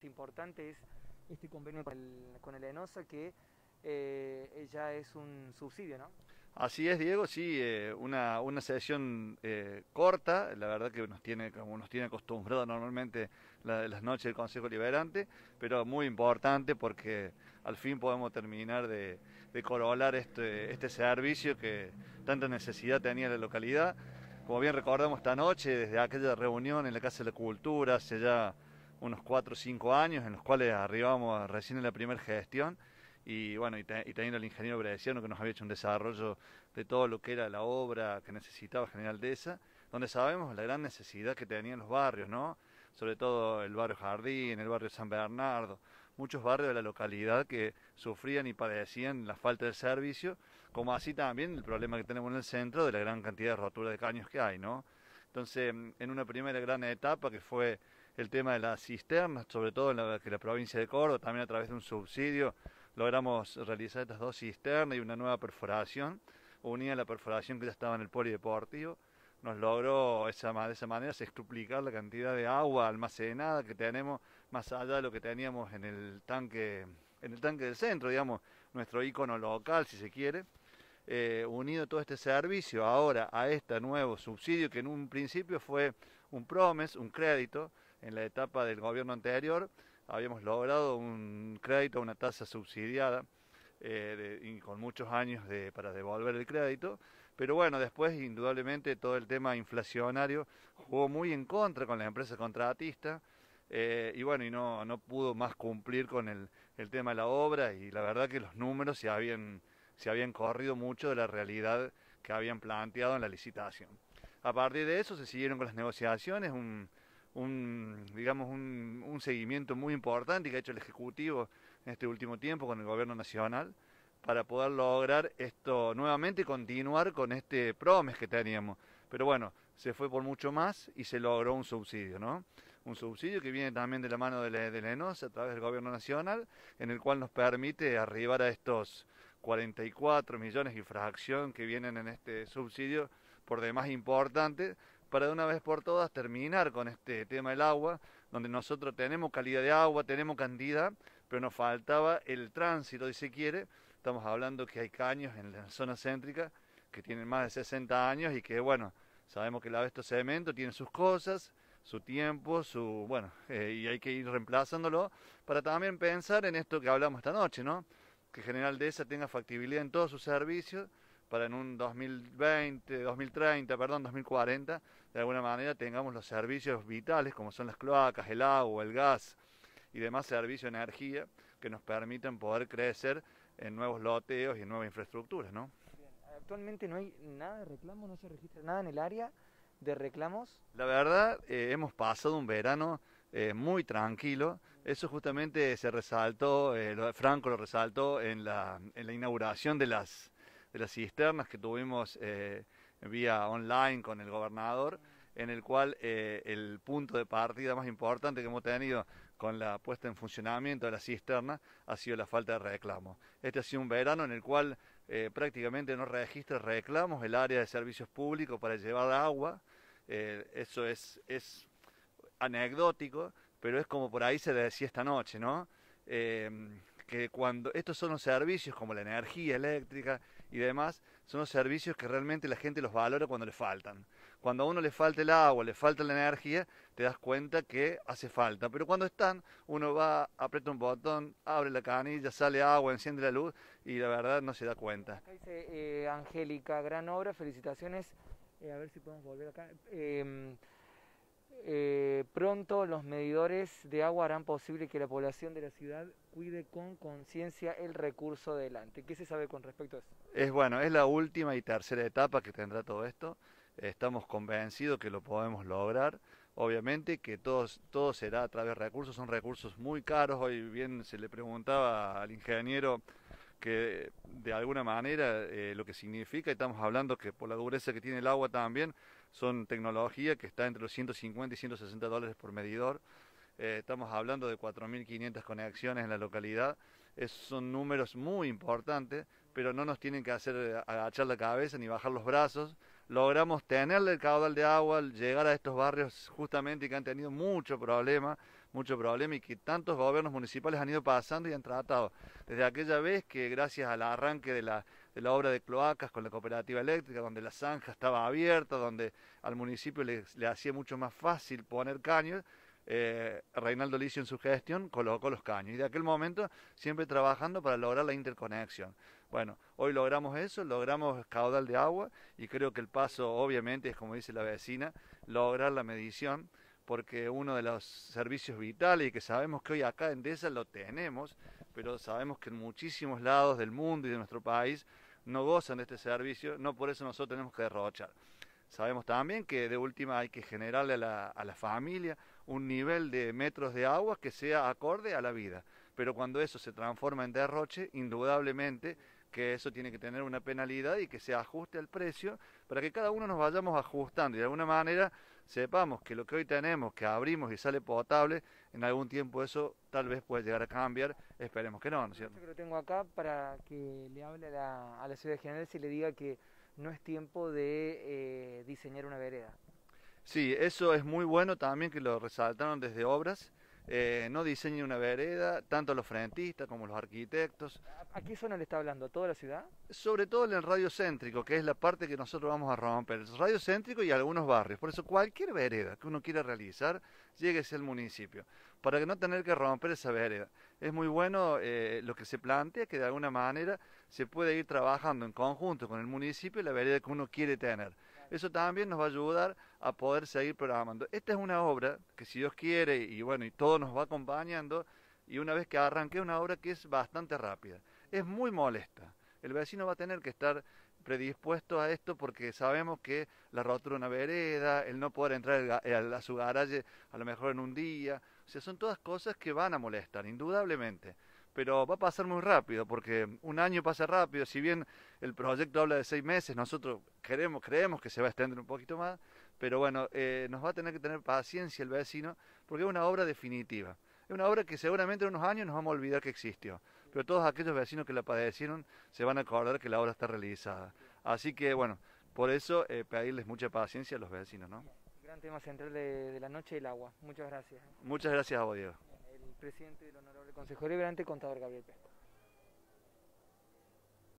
Este importante es este convenio con el, ENOSA que eh, ya es un subsidio, ¿no? Así es, Diego, sí, eh, una, una sesión eh, corta, la verdad que nos tiene, como nos tiene acostumbrado normalmente las noches del Consejo Liberante, pero muy importante porque al fin podemos terminar de, de corolar este, este servicio que tanta necesidad tenía la localidad. Como bien recordamos esta noche, desde aquella reunión en la Casa de la Cultura, hace ya unos 4 o 5 años en los cuales arribamos recién en la primera gestión y bueno, y, teniendo el ingeniero Bredesiano que nos había hecho un desarrollo de todo lo que era la obra que necesitaba General Deza, donde sabemos la gran necesidad que tenían los barrios, ¿no? Sobre todo el barrio Jardín, el barrio San Bernardo, muchos barrios de la localidad que sufrían y padecían la falta de servicio, como así también el problema que tenemos en el centro de la gran cantidad de rotura de caños que hay, ¿no? Entonces, en una primera gran etapa que fue el tema de las cisternas, sobre todo en la, que la provincia de Córdoba, también a través de un subsidio, logramos realizar estas dos cisternas y una nueva perforación, unida a la perforación que ya estaba en el polideportivo. Nos logró esa, de esa manera sextuplicar la cantidad de agua almacenada que tenemos más allá de lo que teníamos en el tanque, en el tanque del centro, digamos, nuestro icono local, si se quiere. Eh, unido todo este servicio ahora a este nuevo subsidio que en un principio fue un promes, un crédito, en la etapa del gobierno anterior habíamos logrado un crédito, una tasa subsidiada, eh, con muchos años para devolver el crédito. Pero bueno, después indudablemente todo el tema inflacionario jugó muy en contra con las empresas contratistas eh, y bueno, y no, no pudo más cumplir con el, el, tema de la obra y la verdad que los números se habían, se habían corrido mucho de la realidad que habían planteado en la licitación. A partir de eso se siguieron con las negociaciones, un, un, digamos, un, un, seguimiento muy importante que ha hecho el Ejecutivo en este último tiempo con el Gobierno Nacional para poder lograr esto nuevamente continuar con este PROMES que teníamos. Pero bueno, se fue por mucho más y se logró un subsidio, ¿no? Un subsidio que viene también de la mano de la, de a través del Gobierno Nacional, en el cual nos permite arribar a estos 44 millones y fracción que vienen en este subsidio, por demás importante, para de una vez por todas terminar con este tema del agua, donde nosotros tenemos calidad de agua, tenemos cantidad, pero nos faltaba el tránsito, y si se quiere. Estamos hablando que hay caños en la zona céntrica que tienen más de 60 años y que, bueno, sabemos que la estos Cemento tiene sus cosas, su tiempo, su, bueno, eh, y hay que ir reemplazándolo para también pensar en esto que hablamos esta noche, ¿no? Que General Dehesa tenga factibilidad en todos sus servicios para en un 2020, 2030, perdón, 2040, de alguna manera tengamos los servicios vitales como son las cloacas, el agua, el gas y demás servicios de energía que nos permitan poder crecer en nuevos loteos y en nuevas infraestructuras, ¿no? Actualmente no hay nada de reclamos, no se registra nada en el área de reclamos. La verdad, eh, hemos pasado un verano eh, muy tranquilo. Eso justamente se resaltó, eh, Franco lo resaltó en la inauguración de las, de las cisternas que tuvimos eh, vía online con el gobernador, en el cual eh, el punto de partida más importante que hemos tenido con la puesta en funcionamiento de las cisternas ha sido la falta de reclamos. Este ha sido un verano en el cual eh, prácticamente no registra reclamos el área de servicios públicos para llevar agua. eso es, anecdótico, pero es como por ahí se le decía esta noche, ¿no? que cuando estos son los servicios como la energía eléctrica, y demás, son los servicios que realmente la gente los valora cuando le faltan. Cuando a uno le falta el agua, le falta la energía, te das cuenta que hace falta. Pero cuando están, uno va, aprieta un botón, abre la canilla, sale agua, enciende la luz y la verdad no se da cuenta. dice eh, Angélica, gran obra, felicitaciones. Eh, a ver si podemos volver acá. Em, eh, pronto los medidores de agua harán posible que la población de la ciudad cuide con conciencia el recurso delante. ¿Qué se sabe con respecto a eso? Es bueno, es la última y tercera etapa que tendrá todo esto. Estamos convencidos que lo podemos lograr. Obviamente que todo, todo será a través de recursos, son recursos muy caros. Hoy bien se le preguntaba al ingeniero que de alguna manera eh, lo que significa, estamos hablando que por la dureza que tiene el agua también, son tecnología que está entre los 150 y 160 dólares por medidor. Eh, estamos hablando de 4.500 conexiones en la localidad. Esos son números muy importantes, pero no nos tienen que hacer eh, agachar la cabeza ni bajar los brazos. Logramos tenerle el caudal de agua, llegar a estos barrios justamente que han tenido mucho problema, mucho problema y que tantos gobiernos municipales han ido pasando y han tratado. Desde aquella vez que gracias al arranque de la de la obra de cloacas con la cooperativa eléctrica, donde la zanja estaba abierta, donde al municipio le, hacía mucho más fácil poner caños, eh, Reinaldo Licio en su gestión colocó los caños. Y de aquel momento siempre trabajando para lograr la interconexión. Bueno, hoy logramos eso, logramos caudal de agua y creo que el paso obviamente es como dice la vecina, lograr la medición porque uno de los servicios vitales y que sabemos que hoy acá en DESA lo tenemos, pero sabemos que en muchísimos lados del mundo y de nuestro país no gozan de este servicio, no por eso nosotros tenemos que derrochar. Sabemos también que de última hay que generarle a la, a la familia un nivel de metros de agua que sea acorde a la vida, pero cuando eso se transforma en derroche, indudablemente que eso tiene que tener una penalidad y que se ajuste al precio para que cada uno nos vayamos ajustando y de alguna manera sepamos que lo que hoy tenemos, que abrimos y sale potable, en algún tiempo eso tal vez puede llegar a cambiar, esperemos que no, ¿no es cierto? Yo lo tengo acá para que le hable a la, a la ciudad general y le diga que no es tiempo de eh, diseñar una vereda. Sí, eso es muy bueno también que lo resaltaron desde obras eh, no diseñe una vereda, tanto los frentistas como los arquitectos. ¿A qué zona le está hablando? ¿A toda la ciudad? Sobre todo en el radio céntrico, que es la parte que nosotros vamos a romper. El radio céntrico y algunos barrios. Por eso cualquier vereda que uno quiera realizar, llegue al municipio, para que no tener que romper esa vereda. Es muy bueno eh, lo que se plantea, que de alguna manera se puede ir trabajando en conjunto con el municipio la vereda que uno quiere tener eso también nos va a ayudar a poder seguir programando. Esta es una obra que si Dios quiere y bueno, y todo nos va acompañando, y una vez que arranque es una obra que es bastante rápida, es muy molesta. El vecino va a tener que estar predispuesto a esto porque sabemos que la rotura de una vereda, el no poder entrar a su garaje a lo mejor en un día, o sea, son todas cosas que van a molestar, indudablemente pero va a pasar muy rápido, porque un año pasa rápido, si bien el proyecto habla de seis meses, nosotros queremos, creemos que se va a extender un poquito más, pero bueno, eh, nos va a tener que tener paciencia el vecino, porque es una obra definitiva, es una obra que seguramente en unos años nos vamos a olvidar que existió, pero todos aquellos vecinos que la padecieron se van a acordar que la obra está realizada. Así que bueno, por eso eh, pedirles mucha paciencia a los vecinos, ¿no? Gran tema central de, la noche, el agua. Muchas gracias. Muchas gracias a vos, Diego presidente del Honorable Consejo Deliberante, contador Gabriel Pesco.